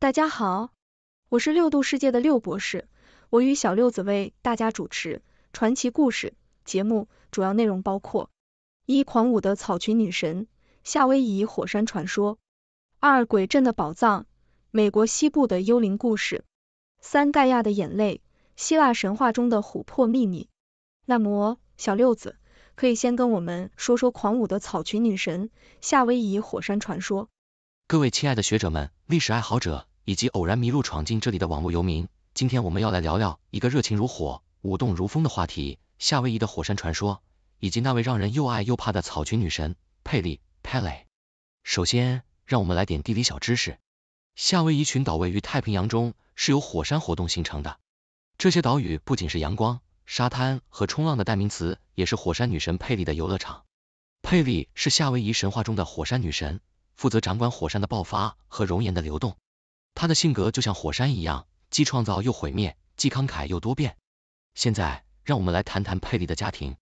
大家好，我是六度世界的六博士，我与小六子为大家主持传奇故事节目，主要内容包括：一、狂舞的草裙女神——夏威夷火山传说；二、鬼镇的宝藏——美国西部的幽灵故事；三、盖亚的眼泪——希腊神话中的琥珀秘密。那么，小六子可以先跟我们说说狂舞的草裙女神——夏威夷火山传说。各位亲爱的学者们、历史爱好者。以及偶然迷路闯进这里的网络游民。今天我们要来聊聊一个热情如火、舞动如风的话题——夏威夷的火山传说，以及那位让人又爱又怕的草裙女神佩利 （Pele）。首先，让我们来点地理小知识：夏威夷群岛位于太平洋中，是由火山活动形成的。这些岛屿不仅是阳光、沙滩和冲浪的代名词，也是火山女神佩利的游乐场。佩利是夏威夷神话中的火山女神，负责掌管火山的爆发和熔岩的流动。他的性格就像火山一样，既创造又毁灭，既慷慨又多变。现在，让我们来谈谈佩利的家庭。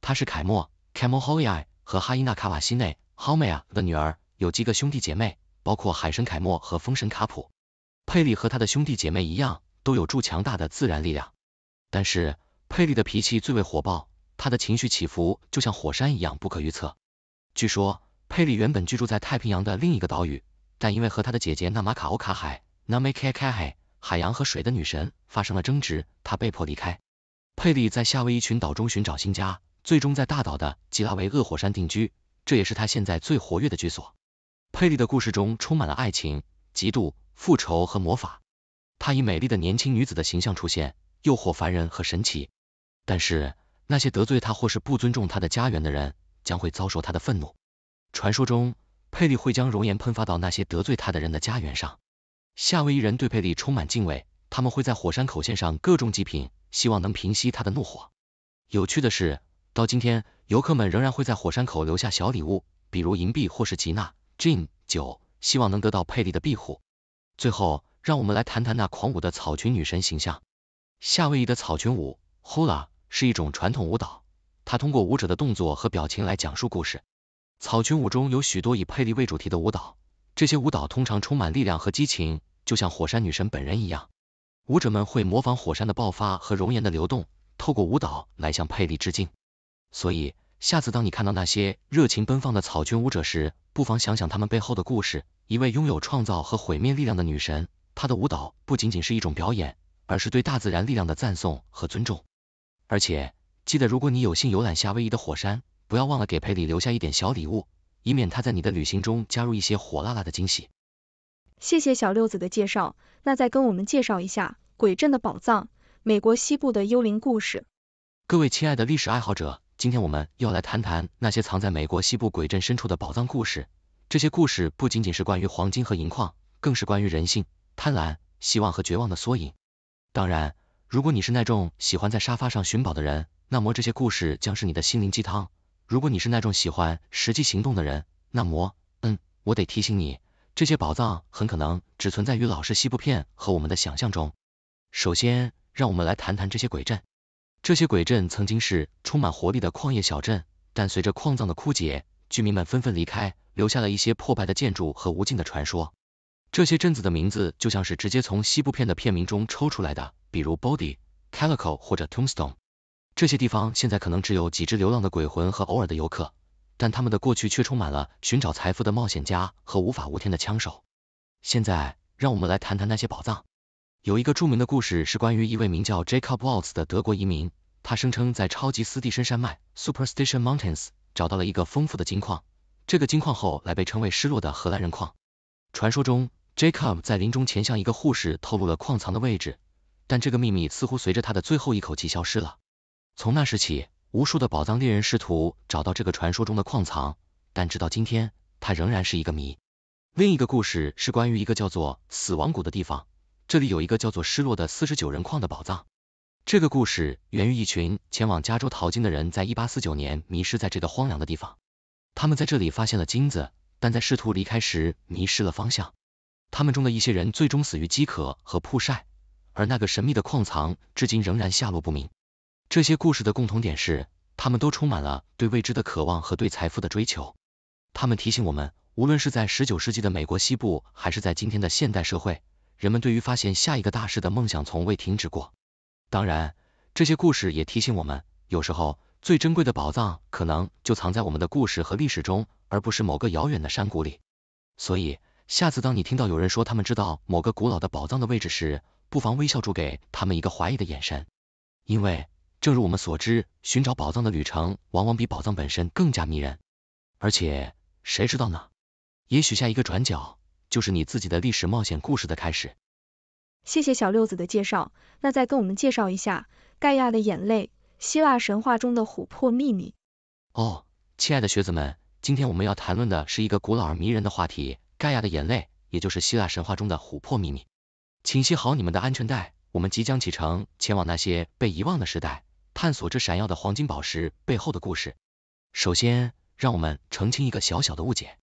他是凯莫 k a m o h o y i a 和哈伊娜卡瓦西内 h a m i a 的女儿，有几个兄弟姐妹，包括海神凯莫和风神卡普。佩利和他的兄弟姐妹一样，都有助强大的自然力量，但是佩利的脾气最为火爆，他的情绪起伏就像火山一样不可预测。据说，佩利原本居住在太平洋的另一个岛屿，但因为和他的姐姐纳马卡欧卡海。南美开开海海洋和水的女神发生了争执，她被迫离开。佩利在夏威夷群岛中寻找新家，最终在大岛的基拉维厄火山定居，这也是她现在最活跃的居所。佩利的故事中充满了爱情、嫉妒、复仇和魔法。她以美丽的年轻女子的形象出现，诱惑凡人和神奇。但是那些得罪她或是不尊重她的家园的人，将会遭受她的愤怒。传说中，佩利会将熔岩喷发到那些得罪她的人的家园上。夏威夷人对佩里充满敬畏，他们会在火山口献上各种祭品，希望能平息他的怒火。有趣的是，到今天，游客们仍然会在火山口留下小礼物，比如银币或是吉娜 （Jim） 酒，希望能得到佩里的庇护。最后，让我们来谈谈那狂舞的草裙女神形象。夏威夷的草裙舞 （Hula） 是一种传统舞蹈，它通过舞者的动作和表情来讲述故事。草裙舞中有许多以佩利为主题的舞蹈。这些舞蹈通常充满力量和激情，就像火山女神本人一样。舞者们会模仿火山的爆发和熔岩的流动，透过舞蹈来向佩里致敬。所以，下次当你看到那些热情奔放的草裙舞者时，不妨想想他们背后的故事。一位拥有创造和毁灭力量的女神，她的舞蹈不仅仅是一种表演，而是对大自然力量的赞颂和尊重。而且，记得如果你有幸游览夏威夷的火山，不要忘了给佩里留下一点小礼物。以免他在你的旅行中加入一些火辣辣的惊喜。谢谢小六子的介绍，那再跟我们介绍一下鬼镇的宝藏，美国西部的幽灵故事。各位亲爱的历史爱好者，今天我们要来谈谈那些藏在美国西部鬼镇深处的宝藏故事。这些故事不仅仅是关于黄金和银矿，更是关于人性、贪婪、希望和绝望的缩影。当然，如果你是那种喜欢在沙发上寻宝的人，那么这些故事将是你的心灵鸡汤。如果你是那种喜欢实际行动的人，那么，嗯，我得提醒你，这些宝藏很可能只存在于老式西部片和我们的想象中。首先，让我们来谈谈这些鬼镇。这些鬼镇曾经是充满活力的矿业小镇，但随着矿藏的枯竭，居民们纷纷离开，留下了一些破败的建筑和无尽的传说。这些镇子的名字就像是直接从西部片的片名中抽出来的，比如 Body, Calico 或者 Tombstone。这些地方现在可能只有几只流浪的鬼魂和偶尔的游客，但他们的过去却充满了寻找财富的冒险家和无法无天的枪手。现在，让我们来谈谈那些宝藏。有一个著名的故事是关于一位名叫 Jacob w a l t z 的德国移民，他声称在超级斯蒂深山脉 （Superstition Mountains） 找到了一个丰富的金矿，这个金矿后来被称为“失落的荷兰人矿”。传说中，Jacob 在临终前向一个护士透露了矿藏的位置，但这个秘密似乎随着他的最后一口气消失了。从那时起，无数的宝藏猎人试图找到这个传说中的矿藏，但直到今天，它仍然是一个谜。另一个故事是关于一个叫做死亡谷的地方，这里有一个叫做失落的四十九人矿的宝藏。这个故事源于一群前往加州淘金的人，在一八四九年迷失在这个荒凉的地方。他们在这里发现了金子，但在试图离开时迷失了方向。他们中的一些人最终死于饥渴和曝晒，而那个神秘的矿藏至今仍然下落不明。这些故事的共同点是，他们都充满了对未知的渴望和对财富的追求。他们提醒我们，无论是在十九世纪的美国西部，还是在今天的现代社会，人们对于发现下一个大事的梦想从未停止过。当然，这些故事也提醒我们，有时候最珍贵的宝藏可能就藏在我们的故事和历史中，而不是某个遥远的山谷里。所以，下次当你听到有人说他们知道某个古老的宝藏的位置时，不妨微笑住给他们一个怀疑的眼神，因为。正如我们所知，寻找宝藏的旅程往往比宝藏本身更加迷人。而且，谁知道呢？也许下一个转角就是你自己的历史冒险故事的开始。谢谢小六子的介绍，那再跟我们介绍一下盖亚的眼泪，希腊神话中的琥珀秘密。哦，亲爱的学子们，今天我们要谈论的是一个古老而迷人的话题——盖亚的眼泪，也就是希腊神话中的琥珀秘密。请系好你们的安全带，我们即将启程前往那些被遗忘的时代。探索这闪耀的黄金宝石背后的故事。首先，让我们澄清一个小小的误解：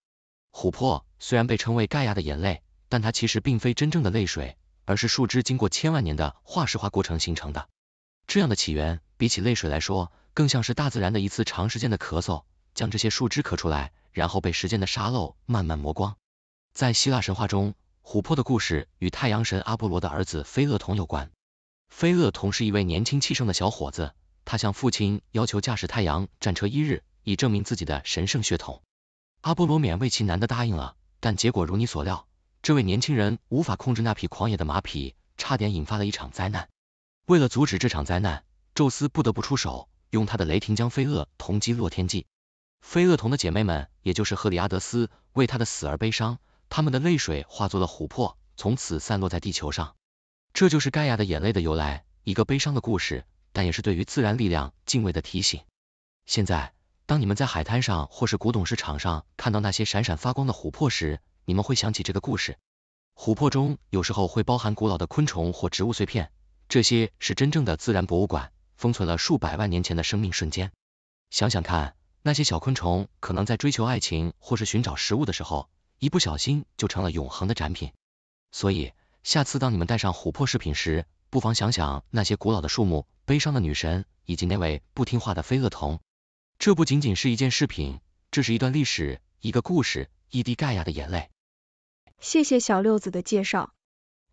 琥珀虽然被称为盖亚的眼泪，但它其实并非真正的泪水，而是树枝经过千万年的化石化过程形成的。这样的起源比起泪水来说，更像是大自然的一次长时间的咳嗽，将这些树枝咳出来，然后被时间的沙漏慢慢磨光。在希腊神话中，琥珀的故事与太阳神阿波罗的儿子菲厄同有关。菲厄同是一位年轻气盛的小伙子。他向父亲要求驾驶太阳战车一日，以证明自己的神圣血统。阿波罗勉为其难的答应了，但结果如你所料，这位年轻人无法控制那匹狂野的马匹，差点引发了一场灾难。为了阻止这场灾难，宙斯不得不出手，用他的雷霆将飞蛾同击落天际。飞蛾同的姐妹们，也就是赫里阿德斯，为他的死而悲伤，他们的泪水化作了琥珀，从此散落在地球上。这就是盖亚的眼泪的由来，一个悲伤的故事。但也是对于自然力量敬畏的提醒。现在，当你们在海滩上或是古董市场上看到那些闪闪发光的琥珀时，你们会想起这个故事。琥珀中有时候会包含古老的昆虫或植物碎片，这些是真正的自然博物馆，封存了数百万年前的生命瞬间。想想看，那些小昆虫可能在追求爱情或是寻找食物的时候，一不小心就成了永恒的展品。所以，下次当你们戴上琥珀饰品时，不妨想想那些古老的树木。悲伤的女神，以及那位不听话的飞蛾童，这不仅仅是一件饰品，这是一段历史，一个故事，一滴盖亚的眼泪。谢谢小六子的介绍，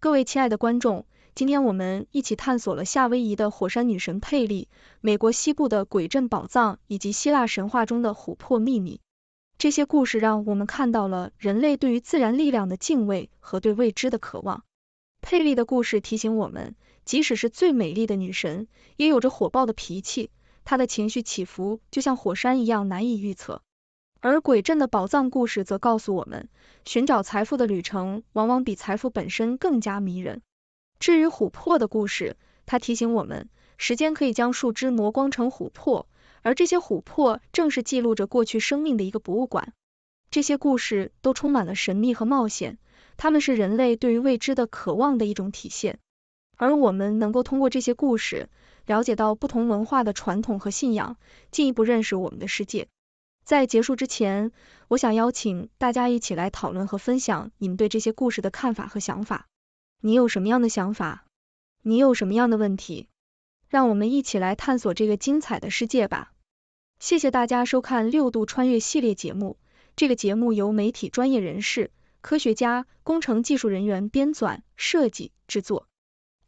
各位亲爱的观众，今天我们一起探索了夏威夷的火山女神佩利，美国西部的鬼镇宝藏，以及希腊神话中的琥珀秘密。这些故事让我们看到了人类对于自然力量的敬畏和对未知的渴望。佩利的故事提醒我们。即使是最美丽的女神，也有着火爆的脾气，她的情绪起伏就像火山一样难以预测。而鬼镇的宝藏故事则告诉我们，寻找财富的旅程往往比财富本身更加迷人。至于琥珀的故事，它提醒我们，时间可以将树枝磨光成琥珀，而这些琥珀正是记录着过去生命的一个博物馆。这些故事都充满了神秘和冒险，它们是人类对于未知的渴望的一种体现。而我们能够通过这些故事了解到不同文化的传统和信仰，进一步认识我们的世界。在结束之前，我想邀请大家一起来讨论和分享你们对这些故事的看法和想法。你有什么样的想法？你有什么样的问题？让我们一起来探索这个精彩的世界吧！谢谢大家收看《六度穿越》系列节目。这个节目由媒体专业人士、科学家、工程技术人员编纂、设计、制作。